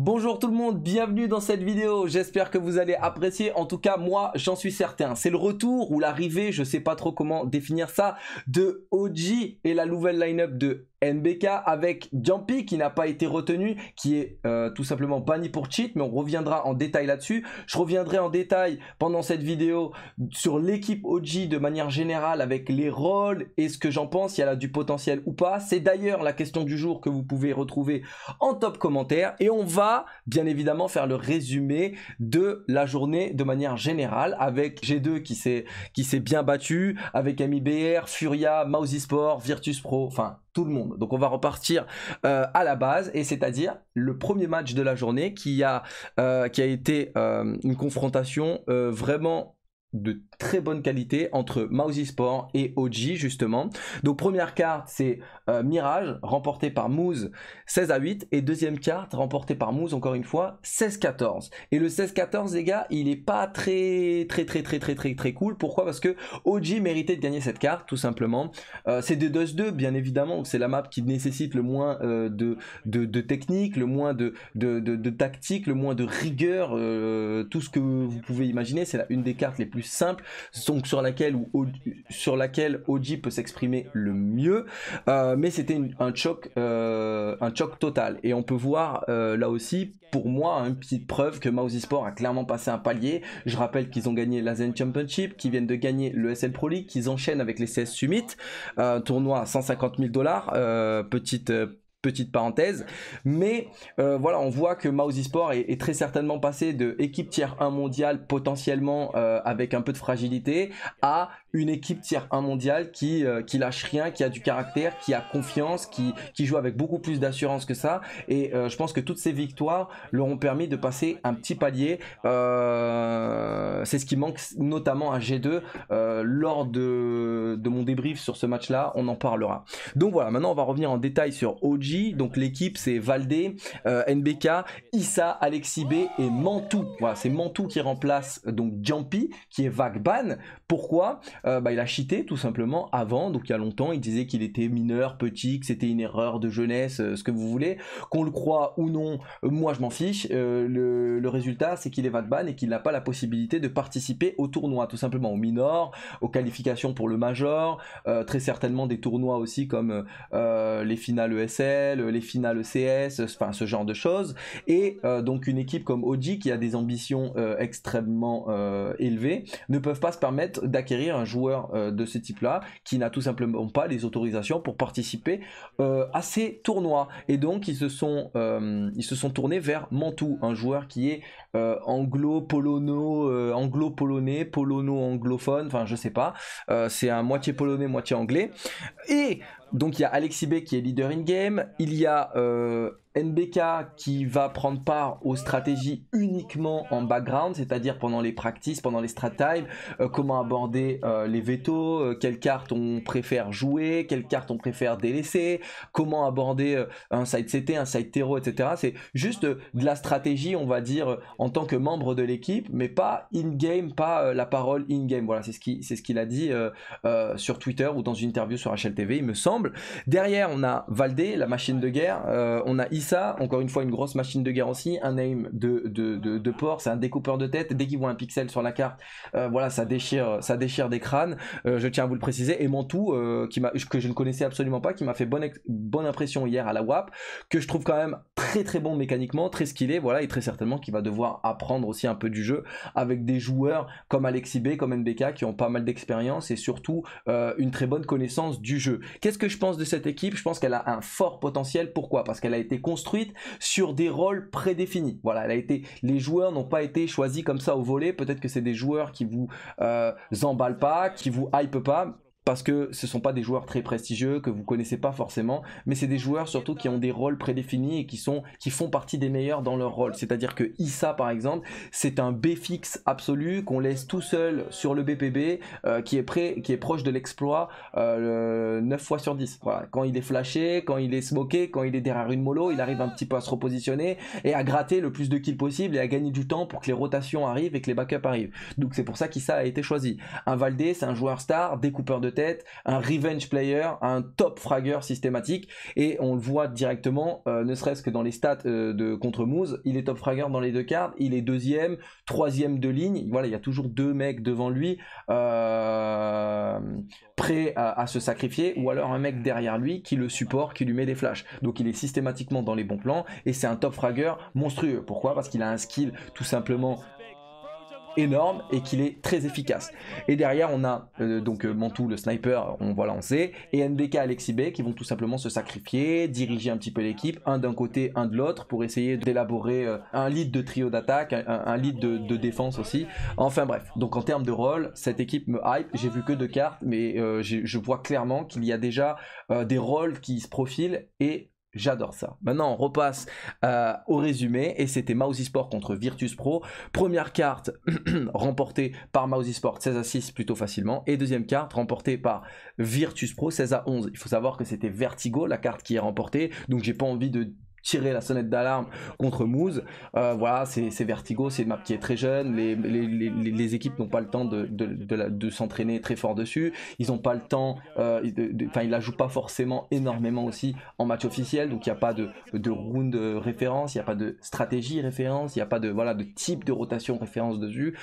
Bonjour tout le monde, bienvenue dans cette vidéo, j'espère que vous allez apprécier, en tout cas moi j'en suis certain. C'est le retour ou l'arrivée, je sais pas trop comment définir ça, de OG et la nouvelle line-up de NBK avec Jampy qui n'a pas été retenu, qui est euh, tout simplement banni pour cheat, mais on reviendra en détail là-dessus. Je reviendrai en détail pendant cette vidéo sur l'équipe OG de manière générale avec les rôles et ce que j'en pense, si elle a du potentiel ou pas. C'est d'ailleurs la question du jour que vous pouvez retrouver en top commentaire et on va bien évidemment faire le résumé de la journée de manière générale avec G2 qui s'est bien battu, avec MIBR, Furia, Mousy Sport, Virtus Pro, enfin le monde. Donc on va repartir euh, à la base, et c'est-à-dire le premier match de la journée qui a, euh, qui a été euh, une confrontation vraiment de très bonne qualité entre Mousy Sport et OG justement. Donc première carte c'est euh, Mirage remporté par Moose 16 à 8 et deuxième carte remportée par Moose encore une fois 16-14. Et le 16-14 les gars il est pas très très très très très très très cool. Pourquoi Parce que OG méritait de gagner cette carte tout simplement. Euh, c'est de DOS 2 bien évidemment c'est la map qui nécessite le moins euh, de, de, technique, le moins de, de, de tactique, le moins de rigueur, tout ce que vous pouvez imaginer c'est une des cartes les plus simple, donc sur laquelle, ou sur laquelle OG peut s'exprimer le mieux. Euh, mais c'était un choc, euh, un choc total. Et on peut voir euh, là aussi, pour moi, une petite preuve que Mouse Sport a clairement passé un palier. Je rappelle qu'ils ont gagné la Zen Championship, qu'ils viennent de gagner le SL Pro League, qu'ils enchaînent avec les CS Summit, tournoi à 150 000 dollars. petite petite parenthèse. Mais euh, voilà, on voit que Mouse Sport est, très certainement passé de équipe tiers 1 mondiale potentiellement euh, avec un peu de fragilité à une équipe tiers 1 mondiale qui, euh, qui lâche rien, qui a du caractère, qui a confiance, qui, joue avec beaucoup plus d'assurance que ça. Et euh, je pense que toutes ces victoires leur ont permis de passer un petit palier. Euh, c'est ce qui manque notamment à G2. lors de, mon débrief sur ce match-là, on en parlera. Donc voilà, maintenant on va revenir en détail sur OG. Donc l'équipe, c'est Valdé, NBK, Issa, Alexis B et Mantou. Voilà, c'est Mantou qui remplace donc Jumpy, qui est Vagban. Pourquoi euh, bah, il a cheaté tout simplement avant, donc il y a longtemps, il disait qu'il était mineur, petit, que c'était une erreur de jeunesse, euh, ce que vous voulez, qu'on le croit ou non, euh, moi je m'en fiche, le, résultat c'est qu'il est Vatban et qu'il n'a pas la possibilité de participer au tournoi, tout simplement au minor, aux qualifications pour le major, très certainement des tournois aussi comme les finales ESL, les finales cs enfin ce genre de choses, et donc une équipe comme OG, qui a des ambitions extrêmement élevées ne peuvent pas se permettre d'acquérir un joueur euh, de ce type-là qui n'a tout simplement pas les autorisations pour participer euh, à ces tournois. Et donc ils se sont, euh, ils se sont tournés vers Mantou, un joueur qui est anglo-polono, anglo-polonais, polono-anglophone, enfin je sais pas. C'est un moitié polonais, moitié anglais. Et donc il y a Alexis qui est leader in-game, il y a NBK qui va prendre part aux stratégies uniquement en background, c'est-à-dire pendant les practices, pendant les strat time, euh, comment aborder euh, les veto, quelle euh, quelles cartes on préfère jouer, quelles cartes on préfère délaisser, comment aborder un side CT, un side terreau, etc. C'est juste de la stratégie, on va dire, en tant que membre de l'équipe, mais pas in-game, pas la parole in-game. Voilà, c'est ce qu'il ce qu'il a dit sur Twitter ou dans une interview sur HLTV, il me semble. Derrière, on a Valdé, la machine de guerre, on a Issa ça, encore une fois, une grosse machine de guerre aussi, un aim de, de, de, port, c'est un découpeur de tête, dès qu'il voit un pixel sur la carte, euh, voilà, ça déchire, ça déchire des crânes, euh, je tiens à vous le préciser, et Mantou, euh, qui que je ne connaissais absolument pas, qui m'a fait bonne, bonne impression hier à la WAP, que je trouve quand même très très bon mécaniquement, très skillé, voilà, et très certainement qui va devoir apprendre aussi un peu du jeu avec des joueurs comme Alexis B, comme NBK, qui ont pas mal d'expérience et surtout une très bonne connaissance du jeu. Qu'est-ce que je pense de cette équipe Je pense qu'elle a un fort potentiel, pourquoi Parce qu'elle a été construite construite sur des rôles prédéfinis. Voilà, elle a été, les joueurs n'ont pas été choisis comme ça au volet. Peut-être que c'est des joueurs qui vous euh, emballent pas, qui vous hype pas parce que ce sont pas des joueurs très prestigieux que vous connaissez pas forcément, mais c'est des joueurs surtout qui ont des rôles prédéfinis et qui sont qui font partie des meilleurs dans leur rôle. C'est-à-dire que Issa par exemple, c'est un B fixe absolu qu'on laisse tout seul sur le BPB euh, qui est prêt, qui est proche de l'exploit euh, 9 fois sur 10. Quand il est flashé, quand il est smoké, quand il est derrière une mollo, il arrive un petit peu à se repositionner et à gratter le plus de kills possible et à gagner du temps pour que les rotations arrivent et que les backups arrivent. Donc c'est pour ça qu'Issa a été choisi. Un Valdé, c'est un joueur star, découpeur de un revenge player, un top fragger systématique. Et on le voit directement, euh, ne serait-ce que dans les stats euh, de contre Moose, il est top fragger dans les deux cartes, il est deuxième, troisième de ligne. Voilà, il y a toujours deux mecs devant lui prêt euh, prêts à, se sacrifier, ou alors un mec derrière lui qui le supporte, qui lui met des flashs. Donc il est systématiquement dans les bons plans et c'est un top fragger monstrueux. Pourquoi Parce qu'il a un skill tout simplement énorme et qu'il est très efficace. Et derrière, on a euh, donc euh, Mantou, le sniper, on va lancer et NDK, alexibé qui vont tout simplement se sacrifier, diriger un petit peu l'équipe, un d'un côté, un de l'autre, pour essayer d'élaborer euh, un lead de trio d'attaque, un, lead de, défense aussi. Enfin bref, donc en termes de rôle, cette équipe me hype. J'ai vu que deux cartes, mais je vois clairement qu'il y a déjà des rôles qui se profilent et J'adore ça. Maintenant, on repasse euh, au résumé. Et c'était Mousy Sport contre Virtus Pro. Première carte remportée par Mousy Sport 16 à 6 plutôt facilement. Et deuxième carte remportée par Virtus Pro 16 à 11. Il faut savoir que c'était Vertigo, la carte qui est remportée. Donc, j'ai pas envie de tirer la sonnette d'alarme contre Mouz. Euh, voilà, c'est Vertigo, c'est une map qui est très jeune. Les, équipes n'ont pas le temps de, de, s'entraîner très fort dessus. Ils n'ont pas le temps, euh, enfin, ils la jouent pas forcément énormément aussi en match officiel. Donc, il n'y a pas de, round référence, il n'y a pas de stratégie référence, il n'y a pas de, voilà, de type de rotation référence dessus.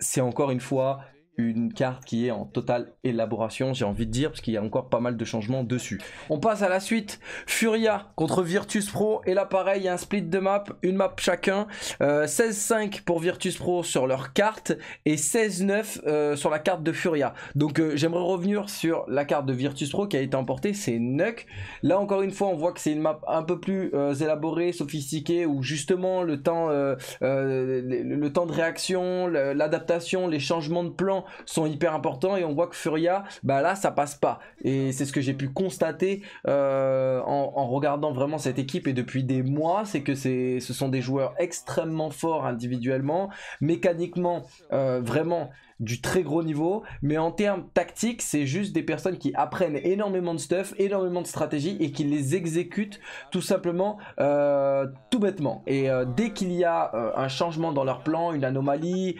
C'est encore une fois une carte qui est en totale élaboration, j'ai envie de dire, parce qu'il y a encore pas mal de changements dessus. On passe à la suite, Furia contre Virtus Pro, et là pareil, il y a un split de map, une map chacun, 16-5 euh, pour Virtus Pro sur leur carte, et 16-9 euh, sur la carte de Furia. Donc euh, j'aimerais revenir sur la carte de Virtus Pro qui a été emportée, c'est Nuc Là encore une fois, on voit que c'est une map un peu plus élaborée, sophistiquée, où justement le temps, le temps de réaction, l'adaptation, les changements de plan sont hyper importants et on voit que Furia, bah là, ça passe pas. Et c'est ce que j'ai pu constater euh, en, regardant vraiment cette équipe et depuis des mois, c'est que ce sont des joueurs extrêmement forts individuellement, mécaniquement, euh, vraiment du très gros niveau, mais en termes tactiques, c'est juste des personnes qui apprennent énormément de stuff, énormément de stratégie, et qui les exécutent tout simplement, euh, tout bêtement. Et euh, dès qu'il y a euh, un changement dans leur plan, une anomalie,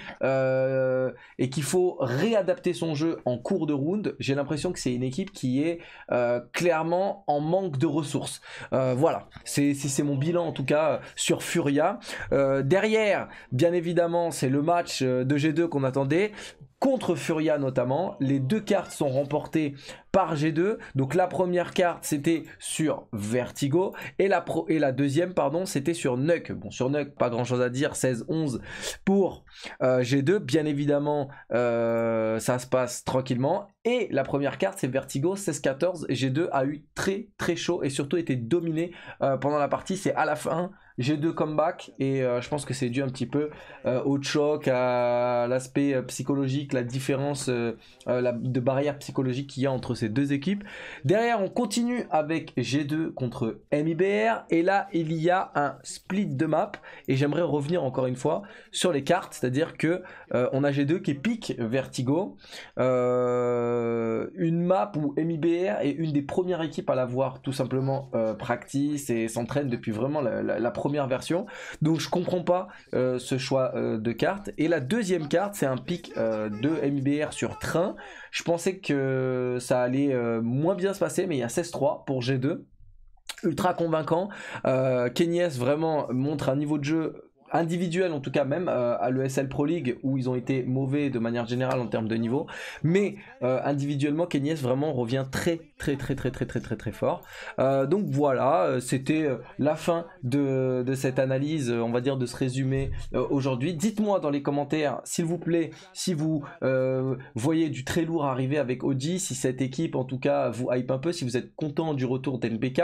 et qu'il faut réadapter son jeu en cours de round, j'ai l'impression que c'est une équipe qui est clairement en manque de ressources. voilà, c'est mon bilan en tout cas sur Furia. derrière, bien évidemment, c'est le match de G2 qu'on attendait contre Furia notamment. Les deux cartes sont remportées par G2. Donc la première carte c'était sur Vertigo et la, et la deuxième pardon c'était sur Nuck. Bon sur Nuck pas grand chose à dire 16-11 pour euh, G2. Bien évidemment euh, ça se passe tranquillement et la première carte, c'est Vertigo 16-14. G2 a eu très très chaud et surtout été dominé euh, pendant la partie. C'est à la fin G2 comeback et euh, je pense que c'est dû un petit peu euh, au choc, à l'aspect psychologique, la différence de barrière psychologique qu'il y a entre ces deux équipes. Derrière, on continue avec G2 contre MIBR et là, il y a un split de map et j'aimerais revenir encore une fois sur les cartes, c'est-à-dire que on a G2 qui pique Vertigo. Euh, euh, une map où MIBR est une des premières équipes à l'avoir tout simplement pratique euh, practice et s'entraîne depuis vraiment la, première version. Donc je comprends pas euh, ce choix de carte. Et la deuxième carte, c'est un pic de MIBR sur train. Je pensais que ça allait moins bien se passer, mais il y a 16-3 pour G2 ultra convaincant. Euh, vraiment montre un niveau de jeu individuel en tout cas, même euh, à l'ESL Pro League où ils ont été mauvais de manière générale en termes de niveau. Mais euh, individuellement, Kenyes vraiment revient très très très très très très très fort. Euh, donc voilà, euh, c'était euh, la fin de, cette analyse, on va dire de ce résumé aujourd'hui. Dites-moi dans les commentaires, s'il vous plaît, si vous voyez du très lourd arriver avec audi si cette équipe en tout cas vous hype un peu, si vous êtes content du retour d'NBK.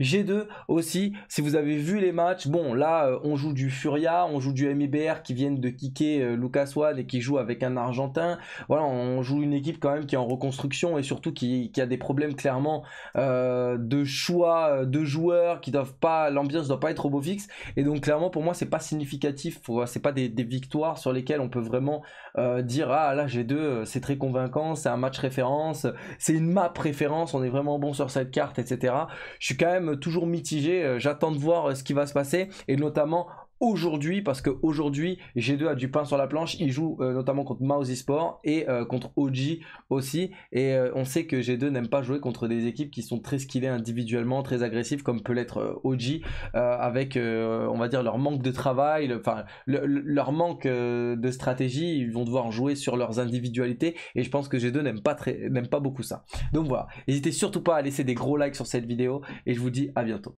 G2 aussi, si vous avez vu les matchs, bon là on joue du Furia, on joue du MIBR qui viennent de kicker Lucas Wan et qui joue avec un Argentin. Voilà, on joue une équipe quand même qui est en reconstruction et surtout qui, qui a des problèmes clairement euh, de choix euh, de joueurs qui doivent pas l'ambiance doit pas être beau fixe et donc clairement pour moi c'est pas significatif c'est pas des, victoires sur lesquelles on peut vraiment euh, dire ah là G2 c'est très convaincant c'est un match référence c'est une map référence on est vraiment bon sur cette carte etc je suis quand même toujours mitigé j'attends de voir ce qui va se passer et notamment aujourd'hui parce que aujourd'hui, G2 a du pain sur la planche. Il joue euh, notamment contre Mouse Sport et euh, contre OG aussi. Et euh, on sait que G2 n'aime pas jouer contre des équipes qui sont très skillées individuellement, très agressives comme peut l'être OG avec on va dire leur manque de travail, enfin leur manque de stratégie. Ils vont devoir jouer sur leurs individualités et je pense que G2 n'aime pas très n'aime pas beaucoup ça. Donc voilà, n'hésitez surtout pas à laisser des gros likes sur cette vidéo et je vous dis à bientôt.